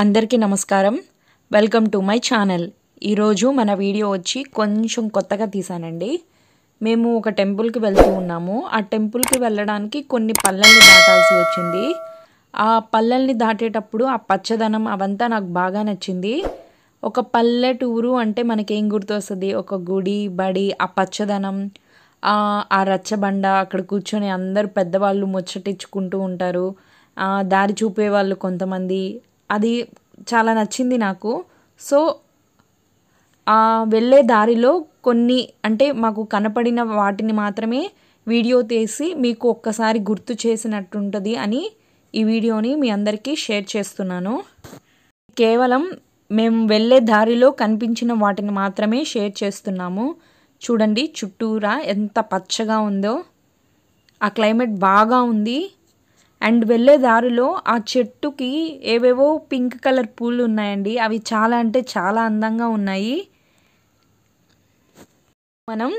అందరికీ నమస్కారం welcome to my channel ఈరోజు మన వీడియో వచ్చి కొంచెం కొత్తగా తీసానండి మేము ఒక టెంపుల్కి వెళ్తూ ఉన్నాము ఆ టెంపుల్కి వెళ్ళడానికి కొన్ని పల్లెల్ని దాటాల్సి వచ్చింది ఆ పల్లెల్ని దాటేటప్పుడు ఆ పచ్చదనం అవంతా నాకు బాగా నచ్చింది ఒక పల్లెటూరు అంటే మనకేం గుర్తొస్తుంది ఒక గుడి బడి ఆ పచ్చదనం ఆ రచ్చబండ అక్కడ కూర్చొని అందరు పెద్దవాళ్ళు ముచ్చటించుకుంటూ ఉంటారు దారి చూపే వాళ్ళు కొంతమంది అది చాలా నచ్చింది నాకు సో వెళ్ళే దారిలో కొన్ని అంటే మాకు కనపడిన వాటిని మాత్రమే వీడియో తీసి మీకు ఒక్కసారి గుర్తు చేసినట్టుంటుంది అని ఈ వీడియోని మీ అందరికీ షేర్ చేస్తున్నాను కేవలం మేము వెళ్ళే దారిలో కనిపించిన వాటిని మాత్రమే షేర్ చేస్తున్నాము చూడండి చుట్టూరా ఎంత పచ్చగా ఉందో ఆ క్లైమేట్ బాగా ఉంది అండ్ వెళ్ళే దారిలో ఆ చెట్టుకి ఏవేవో పింక్ కలర్ పూలు ఉన్నాయండి అవి చాలా అంటే చాలా అందంగా ఉన్నాయి మనం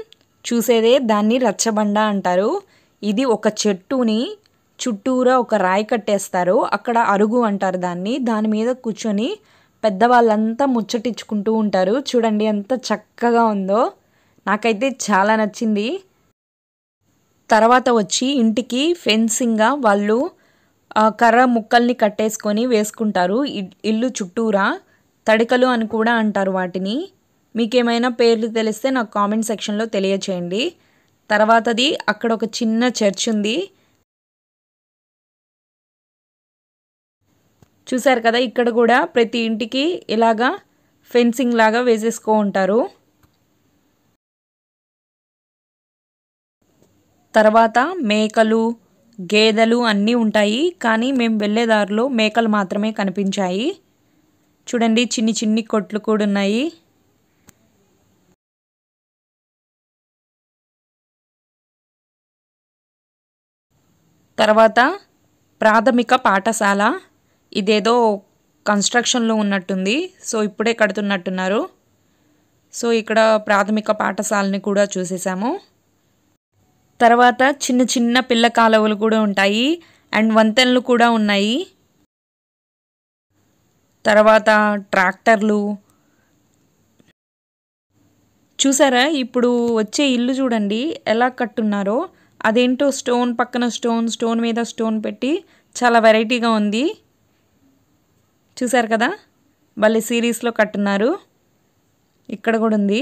చూసేదే దాన్ని రచ్చబండ అంటారు ఇది ఒక చెట్టుని చుట్టూరా ఒక రాయి కట్టేస్తారు అక్కడ అరుగు అంటారు దాన్ని దాని మీద కూర్చొని పెద్దవాళ్ళంతా ముచ్చటించుకుంటూ ఉంటారు చూడండి ఎంత చక్కగా ఉందో నాకైతే చాలా నచ్చింది తర్వాత వచ్చి ఇంటికి ఫెన్సింగ్గా వాళ్ళు కర్ర ముక్కల్ని కట్టేసుకొని వేసుకుంటారు ఇల్లు చుట్టూరా తడికలు అని కూడా అంటారు వాటిని మీకేమైనా పేర్లు తెలిస్తే నాకు కామెంట్ సెక్షన్లో తెలియచేయండి తర్వాతది అక్కడ ఒక చిన్న చర్చ్ ఉంది చూశారు కదా ఇక్కడ కూడా ప్రతి ఇంటికి ఇలాగా ఫెన్సింగ్ లాగా వేసేసుకో ఉంటారు తర్వాత మేకలు గేదెలు అన్నీ ఉంటాయి కానీ మేము వెళ్ళే దారిలో మేకలు మాత్రమే కనిపించాయి చూడండి చిన్ని చిన్ని కొట్లు కూడా ఉన్నాయి తర్వాత ప్రాథమిక పాఠశాల ఇదేదో కన్స్ట్రక్షన్లో ఉన్నట్టుంది సో ఇప్పుడే కడుతున్నట్టున్నారు సో ఇక్కడ ప్రాథమిక పాఠశాలని కూడా చూసేసాము తర్వాత చిన్న చిన్న పిల్ల కాలువలు కూడా ఉంటాయి అండ్ వంతెనలు కూడా ఉన్నాయి తర్వాత ట్రాక్టర్లు చూసారా ఇప్పుడు వచ్చే ఇల్లు చూడండి ఎలా కట్టున్నారో అదేంటో స్టోన్ పక్కన స్టోన్ స్టోన్ మీద స్టోన్ పెట్టి చాలా వెరైటీగా ఉంది చూసారు కదా వాళ్ళు సిరీస్లో కట్టున్నారు ఇక్కడ కూడా ఉంది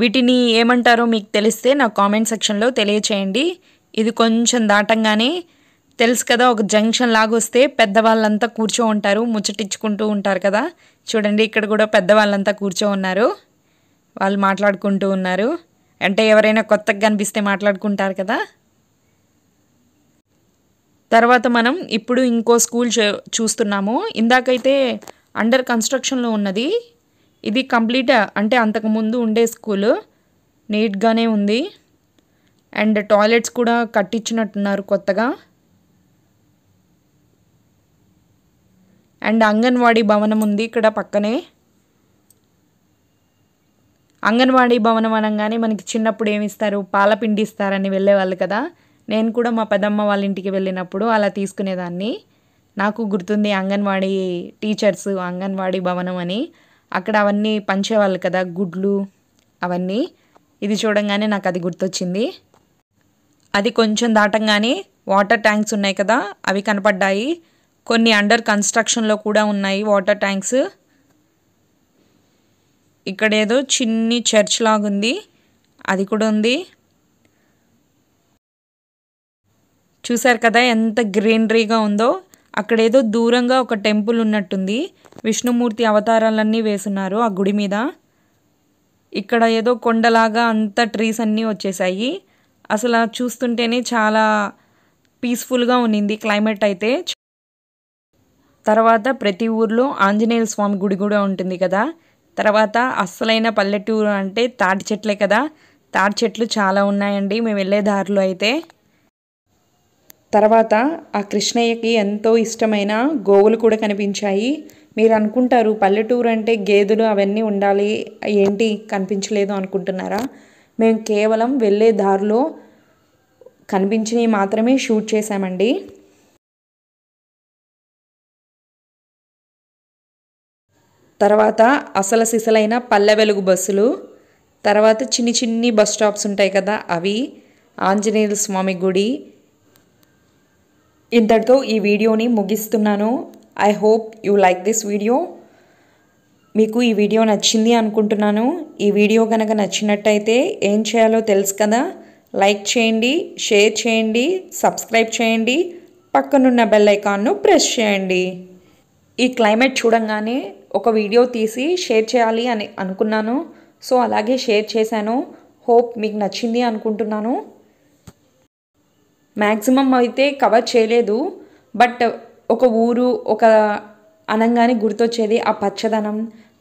వీటిని ఏమంటారో మీకు తెలిస్తే నాకు కామెంట్ సెక్షన్లో తెలియచేయండి ఇది కొంచెం దాటంగానే తెలుసు కదా ఒక జంక్షన్ లాగొస్తే పెద్దవాళ్ళంతా కూర్చో ఉంటారు ముచ్చటించుకుంటూ ఉంటారు కదా చూడండి ఇక్కడ కూడా పెద్దవాళ్ళంతా కూర్చో ఉన్నారు వాళ్ళు మాట్లాడుకుంటూ ఉన్నారు అంటే ఎవరైనా కొత్తగా కనిపిస్తే మాట్లాడుకుంటారు కదా తర్వాత మనం ఇప్పుడు ఇంకో స్కూల్ చూస్తున్నాము ఇందాకైతే అండర్ కన్స్ట్రక్షన్లో ఉన్నది ఇది కంప్లీట్ అంటే అంతకుముందు ఉండే స్కూలు నీట్గానే ఉంది అండ్ టాయిలెట్స్ కూడా కట్టించినట్టున్నారు కొత్తగా అండ్ అంగన్వాడీ భవనం ఉంది ఇక్కడ పక్కనే అంగన్వాడీ భవనం అనగానే మనకి చిన్నప్పుడు ఏమి ఇస్తారు పాలపిండి ఇస్తారని వెళ్ళేవాళ్ళు కదా నేను కూడా మా పెదమ్మ వాళ్ళ ఇంటికి వెళ్ళినప్పుడు అలా తీసుకునేదాన్ని నాకు గుర్తుంది అంగన్వాడీ టీచర్స్ అంగన్వాడీ భవనం అని అక్కడ అవన్నీ పంచేవాళ్ళు కదా గుడ్లు అవన్నీ ఇది చూడంగానే నాకు అది గుర్తొచ్చింది అది కొంచెం దాటంగానే వాటర్ ట్యాంక్స్ ఉన్నాయి కదా అవి కనపడ్డాయి కొన్ని అండర్ కన్స్ట్రక్షన్లో కూడా ఉన్నాయి వాటర్ ట్యాంక్స్ ఇక్కడ ఏదో చిన్ని చర్చ్ లాగుంది అది కూడా ఉంది చూసారు కదా ఎంత గ్రీనరీగా ఉందో అక్కడేదో దూరంగా ఒక టెంపుల్ ఉన్నట్టుంది విష్ణుమూర్తి అవతారాలన్నీ వేసున్నారు ఆ గుడి మీద ఇక్కడ ఏదో కొండలాగా అంత ట్రీస్ అన్నీ వచ్చేసాయి అసలు చూస్తుంటేనే చాలా పీస్ఫుల్గా ఉన్నింది క్లైమేట్ అయితే తర్వాత ప్రతి ఊర్లో ఆంజనేయ స్వామి గుడి కూడా ఉంటుంది కదా తర్వాత అస్సలైన పల్లెటూరు అంటే తాటి చెట్లే కదా తాటి చెట్లు చాలా ఉన్నాయండి మేము వెళ్ళే దారిలో అయితే తర్వాత ఆ కృష్ణయ్యకి ఎంతో ఇష్టమైన గోవులు కూడా కనిపించాయి మీరు అనుకుంటారు పల్లెటూరు అంటే గేదెలు అవన్నీ ఉండాలి ఏంటి కనిపించలేదు అనుకుంటున్నారా మేము కేవలం వెళ్ళే దారిలో కనిపించినవి మాత్రమే షూట్ చేశామండి తర్వాత అసలు సిసలైన పల్లె వెలుగు బస్సులు తర్వాత చిన్ని చిన్ని బస్ స్టాప్స్ ఉంటాయి కదా అవి ఆంజనేయుల స్వామి గుడి ఇంతటితో ఈ వీడియోని ముగిస్తున్నాను I hope you like this video మీకు ఈ వీడియో నచ్చింది అనుకుంటున్నాను ఈ వీడియో కనుక నచ్చినట్టయితే ఏం చేయాలో తెలుసు కదా లైక్ చేయండి షేర్ చేయండి సబ్స్క్రైబ్ చేయండి పక్కనున్న బెల్ ఐకాన్ను ప్రెస్ చేయండి ఈ క్లైమేట్ చూడంగానే ఒక వీడియో తీసి షేర్ చేయాలి అని అనుకున్నాను సో అలాగే షేర్ చేశాను హోప్ మీకు నచ్చింది అనుకుంటున్నాను మ్యాక్సిమం అయితే కవర్ చేయలేదు బట్ ఒక ఊరు ఒక అనంగానే గుర్తొచ్చేది ఆ పచ్చదనం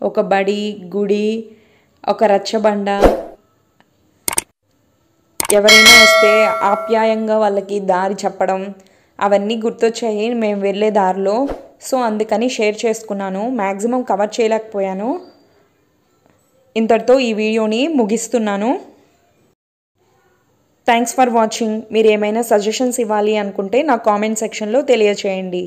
ఒక బడి గుడి ఒక రచ్చబండ ఎవరైనా వస్తే ఆప్యాయంగా వాళ్ళకి దారి చెప్పడం అవన్నీ గుర్తొచ్చాయి మేము వెళ్ళే దారిలో సో అందుకని షేర్ చేసుకున్నాను మ్యాక్సిమం కవర్ చేయలేకపోయాను ఇంతటితో ఈ వీడియోని ముగిస్తున్నాను థ్యాంక్స్ ఫర్ వాచింగ్ మీరు ఏమైనా సజెషన్స్ ఇవ్వాలి అనుకుంటే నా కామెంట్ సెక్షన్లో తెలియచేయండి